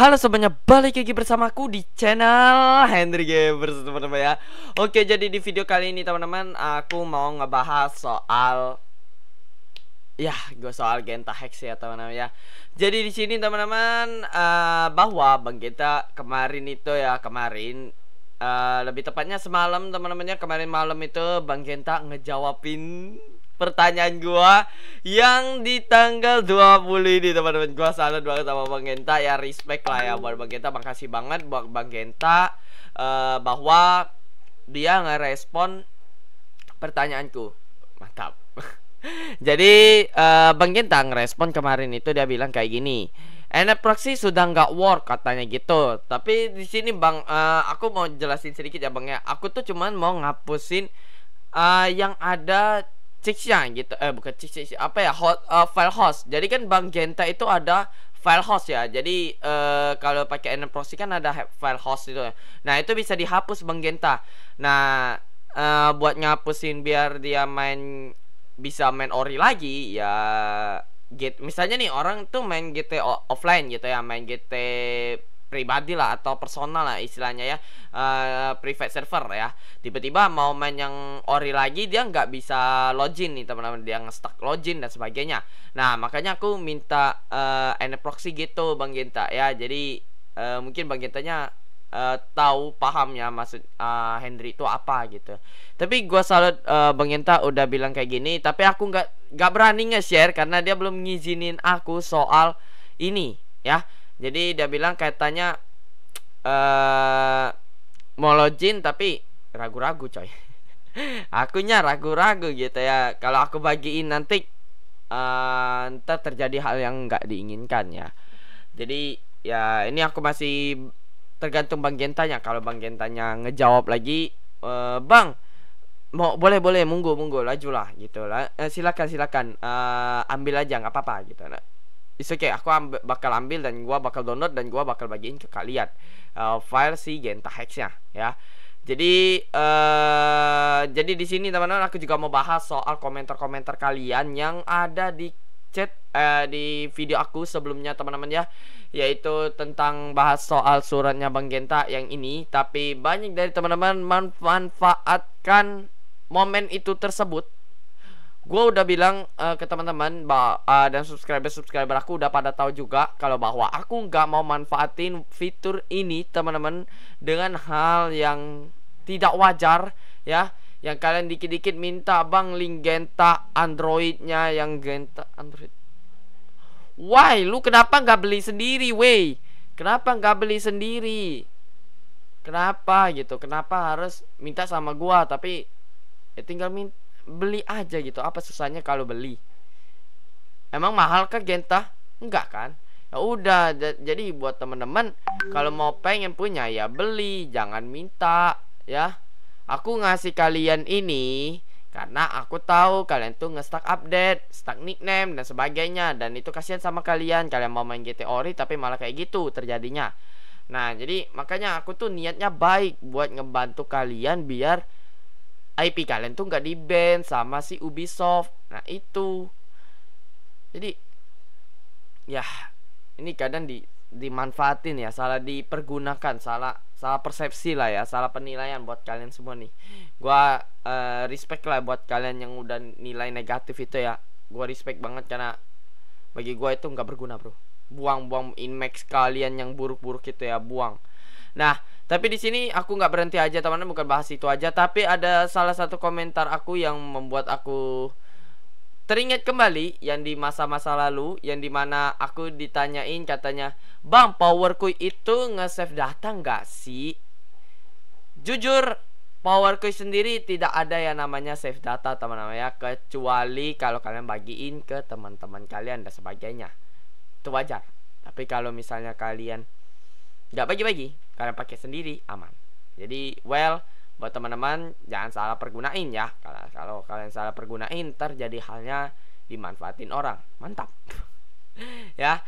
Halo semuanya, balik lagi bersamaku di channel Henry Gamers teman-teman ya Oke jadi di video kali ini teman-teman Aku mau ngebahas soal Ya gue soal Genta Hex ya teman-teman ya Jadi di sini teman-teman uh, Bahwa Bang Genta kemarin itu ya Kemarin uh, Lebih tepatnya semalam teman-temannya Kemarin malam itu Bang Genta ngejawabin pertanyaan gua yang di tanggal 20 ini teman-teman gua salut banget sama Bang Genta ya respect lah ya buat Bang Genta makasih banget buat Bang Genta uh, bahwa dia ngerespon pertanyaanku mantap jadi uh, Bang Genta ngerespon kemarin itu dia bilang kayak gini Enak proxy sudah nggak work katanya gitu. Tapi di sini bang, uh, aku mau jelasin sedikit ya bang ya. Aku tuh cuman mau ngapusin uh, yang ada Cixia gitu eh bukan Cixia apa ya hot, uh, eh, file host jadi kan Bang Genta itu ada file host ya jadi uh, kalau pakai proxy kan ada file host itu ya. nah itu bisa dihapus Bang Genta nah uh, buat ngapusin biar dia main bisa main ori lagi ya get misalnya nih orang tuh main GT offline gitu ya main GT pribadi lah atau personal lah istilahnya ya uh, private server ya tiba-tiba mau main yang ori lagi dia nggak bisa login nih teman-teman dia nge-stuck login dan sebagainya nah makanya aku minta uh, proxy gitu bang Genta ya jadi uh, mungkin bang Gentanya uh, tahu paham ya maksud uh, Henry itu apa gitu. Tapi gua salut uh, Bang Yenta udah bilang kayak gini, tapi aku nggak nggak berani nge-share karena dia belum ngizinin aku soal ini ya jadi dia bilang katanya eh mau login tapi ragu-ragu coy akunya ragu-ragu gitu ya kalau aku bagiin nanti uh, ntar terjadi hal yang nggak diinginkan ya jadi ya ini aku masih tergantung bang Gentanya kalau bang Gentanya ngejawab lagi uh, bang mau boleh boleh munggu munggu lajulah gitulah. uh, eh, silakan silakan uh, ambil aja nggak apa-apa gitu nah It's okay, aku amb bakal ambil dan gua bakal download dan gua bakal bagiin ke kalian uh, file si Genta nya ya. Jadi uh, jadi di sini teman-teman aku juga mau bahas soal komentar-komentar kalian yang ada di chat uh, di video aku sebelumnya teman-teman ya yaitu tentang bahas soal suratnya Bang Genta yang ini tapi banyak dari teman-teman memanfaatkan momen itu tersebut gue udah bilang uh, ke teman-teman uh, dan subscriber subscriber aku udah pada tahu juga kalau bahwa aku nggak mau manfaatin fitur ini teman-teman dengan hal yang tidak wajar ya yang kalian dikit-dikit minta bang link genta androidnya yang genta android Why lu kenapa nggak beli sendiri way Kenapa nggak beli sendiri Kenapa gitu Kenapa harus minta sama gua Tapi ya tinggal minta beli aja gitu apa susahnya kalau beli emang mahal ke genta enggak kan ya udah jadi buat temen-temen kalau mau pengen punya ya beli jangan minta ya aku ngasih kalian ini karena aku tahu kalian tuh nge-stuck update, stuck nickname dan sebagainya dan itu kasihan sama kalian. Kalian mau main GTA Ori tapi malah kayak gitu terjadinya. Nah, jadi makanya aku tuh niatnya baik buat ngebantu kalian biar IP kalian tuh nggak di ban sama si Ubisoft nah itu jadi ya ini kadang di dimanfaatin ya salah dipergunakan salah salah persepsi lah ya salah penilaian buat kalian semua nih gua uh, respect lah buat kalian yang udah nilai negatif itu ya gua respect banget karena bagi gua itu nggak berguna bro buang-buang inmax kalian yang buruk-buruk itu ya buang nah tapi di sini aku nggak berhenti aja teman-teman bukan bahas itu aja tapi ada salah satu komentar aku yang membuat aku teringat kembali yang di masa-masa lalu yang dimana aku ditanyain katanya bang powerku itu nge-save data nggak sih? Jujur powerku sendiri tidak ada yang namanya save data teman-teman ya kecuali kalau kalian bagiin ke teman-teman kalian dan sebagainya itu wajar tapi kalau misalnya kalian nggak bagi-bagi kalian pakai sendiri aman jadi well buat teman-teman jangan salah pergunain ya kalau kalau kalian salah pergunain terjadi halnya dimanfaatin orang mantap ya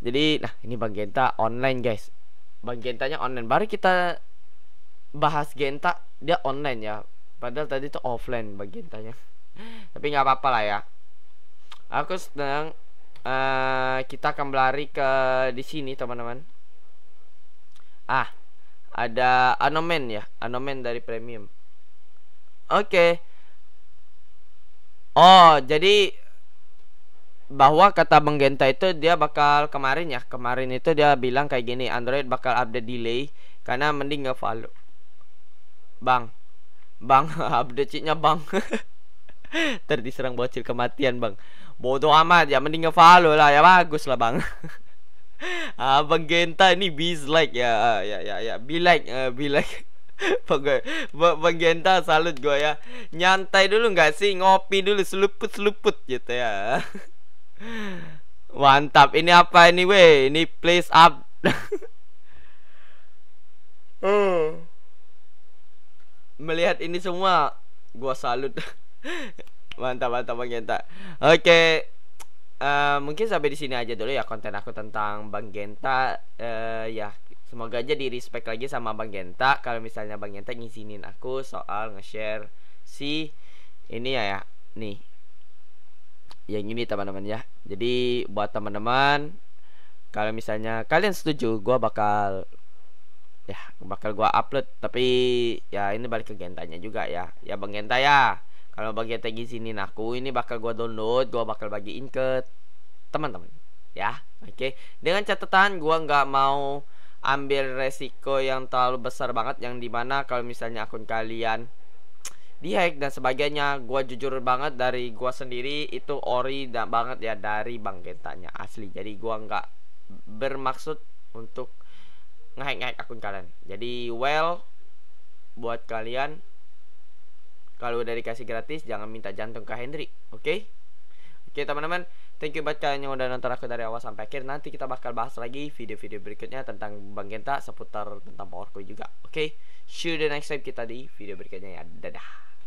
jadi nah ini bang Genta online guys bang Gentanya online baru kita bahas Genta dia online ya padahal tadi itu offline bang Gentanya tapi nggak apa-apa lah ya aku sedang uh, eh, kita akan berlari ke di sini teman-teman Ah, ada Anomen ya, Anomen dari premium. Oke. Okay. Oh, jadi bahwa kata Bang Genta itu dia bakal kemarin ya, kemarin itu dia bilang kayak gini, Android bakal update delay karena mending nggak follow. Bang. Bang, update cinya Bang. Terdiserang bocil kematian, Bang. Bodoh amat ya, mending nggak follow lah ya, bagus lah, Bang. Ah, Abang Genta ni bees like ya, ya ya ya ya be like uh, be like Bagai Bang Genta salut gue ya Nyantai dulu gak sih Ngopi dulu seluput-seluput gitu ya Mantap Ini apa ini weh Ini place up Oh Melihat ini semua Gue salut Mantap mantap Bang Genta Oke okay uh, mungkin sampai di sini aja dulu ya konten aku tentang Bang Genta uh, ya semoga aja di respect lagi sama Bang Genta kalau misalnya Bang Genta ngizinin aku soal nge-share si ini ya ya nih yang ini teman-teman ya jadi buat teman-teman kalau misalnya kalian setuju gua bakal ya bakal gua upload tapi ya ini balik ke Gentanya juga ya ya Bang Genta ya kalau bagian tag sini nah, aku ini bakal gua download gua bakal bagi ke teman-teman ya oke okay. dengan catatan gua nggak mau ambil resiko yang terlalu besar banget yang dimana kalau misalnya akun kalian dihack dan sebagainya gua jujur banget dari gua sendiri itu ori dan banget ya dari bang Gentanya asli jadi gua nggak bermaksud untuk ngehack-ngehack akun kalian jadi well buat kalian kalau udah dikasih gratis, jangan minta jantung ke Hendri oke? Okay? Oke okay, teman-teman, thank you buat kalian yang udah nonton aku dari awal sampai akhir. Nanti kita bakal bahas lagi video-video berikutnya tentang Bang Genta seputar tentang powerku juga, oke? Okay? See you the next time kita di video berikutnya ya. Dadah.